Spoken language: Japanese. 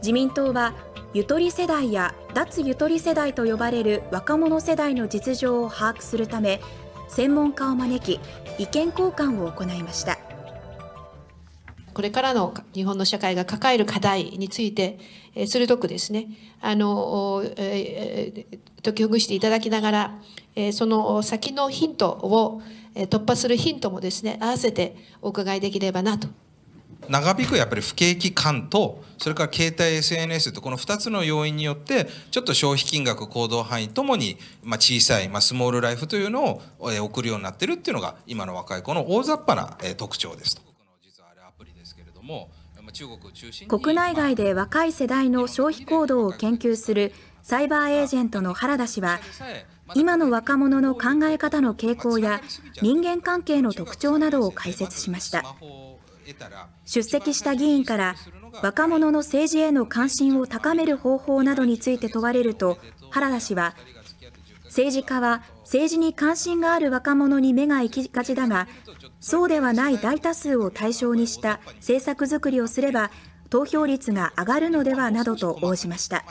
自民党はゆとり世代や脱ゆとり世代と呼ばれる若者世代の実情を把握するため専門家を招き意見交換を行いましたこれからの日本の社会が抱える課題について、え鋭くですねあの、え解きほぐしていただきながら、えその先のヒントを、え突破するヒントもですね合わせてお伺いできればなと長引くやっぱり不景気感とそれから携帯 SNS とこの2つの要因によってちょっと消費金額行動範囲ともに、ま小さい、まスモールライフというのを、え送るようになってるっていうのが今の若い子の大雑把な、え特徴です国内外で若い世代の消費行動を研究するサイバーエージェントの原田氏は今の若者の考え方の傾向や人間関係の特徴などを解説しました。出席した議員から若者の政治への関心を高める方法などについて問われると原田氏は政治家は政治に関心がある若者に目が行きがちだがそうではない大多数を対象にした政策づくりをすれば投票率が上がるのではなどと応じました。